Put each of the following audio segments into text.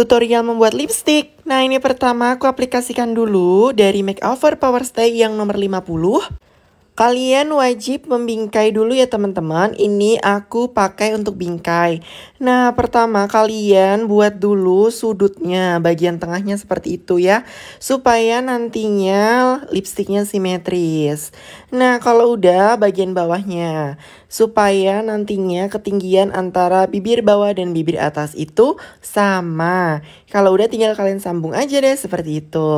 Tutorial membuat lipstick. Nah, ini pertama aku aplikasikan dulu dari Makeover Power Stay yang nomor 50. Kalian wajib membingkai dulu ya teman-teman. Ini aku pakai untuk bingkai. Nah, pertama kalian buat dulu sudutnya, bagian tengahnya seperti itu ya. Supaya nantinya lipstiknya simetris. Nah, kalau udah bagian bawahnya. Supaya nantinya ketinggian antara bibir bawah dan bibir atas itu sama. Kalau udah tinggal kalian sambung aja deh seperti itu.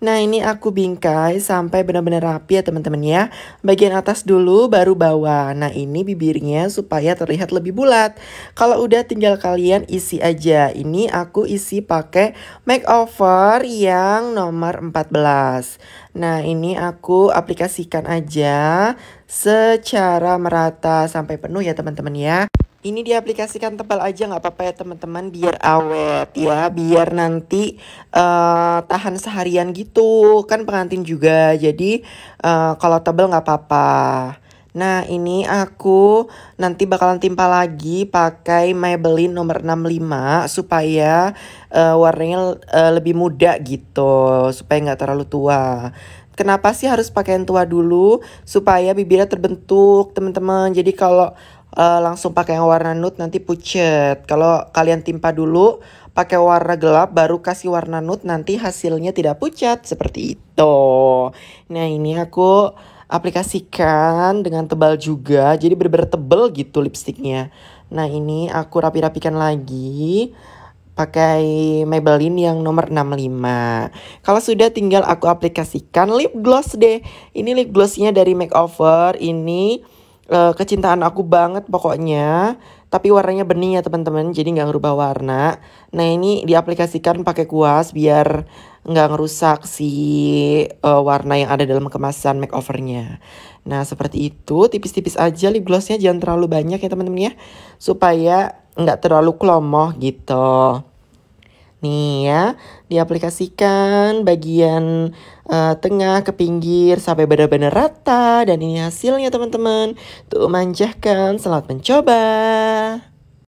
Nah, ini aku bingkai sampai benar-benar rapi ya teman-teman ya bagian atas dulu baru bawah. Nah ini bibirnya supaya terlihat lebih bulat. Kalau udah tinggal kalian isi aja. Ini aku isi pakai makeover yang nomor 14. Nah ini aku aplikasikan aja secara merata sampai penuh ya teman-teman ya. Ini diaplikasikan tebal aja nggak apa-apa ya teman-teman biar awet ya, biar nanti uh, tahan seharian gitu kan pengantin juga. Jadi uh, kalau tebal nggak apa-apa. Nah ini aku nanti bakalan timpa lagi pakai Maybelline nomor 65 supaya uh, warnanya uh, lebih muda gitu supaya nggak terlalu tua. Kenapa sih harus pakai yang tua dulu supaya bibirnya terbentuk teman-teman? Jadi kalau uh, langsung pakai yang warna nude nanti pucet. Kalau kalian timpa dulu pakai warna gelap baru kasih warna nude nanti hasilnya tidak pucat seperti itu. Nah, ini aku aplikasikan dengan tebal juga. Jadi benar-benar tebel gitu lipstiknya. Nah, ini aku rapi-rapikan lagi pakai Maybelline yang nomor 65. Kalau sudah tinggal aku aplikasikan lip gloss deh. Ini lip glossnya dari Makeover. Ini uh, kecintaan aku banget pokoknya tapi warnanya bening ya teman-teman jadi nggak ngerubah warna nah ini diaplikasikan pakai kuas biar nggak ngerusak si uh, warna yang ada dalam kemasan makeovernya nah seperti itu tipis-tipis aja lip glossnya jangan terlalu banyak ya teman-teman ya supaya nggak terlalu klomoh gitu Nih ya, diaplikasikan bagian uh, tengah ke pinggir sampai benar-benar rata dan ini hasilnya teman-teman. Tuh manjakan, selamat mencoba.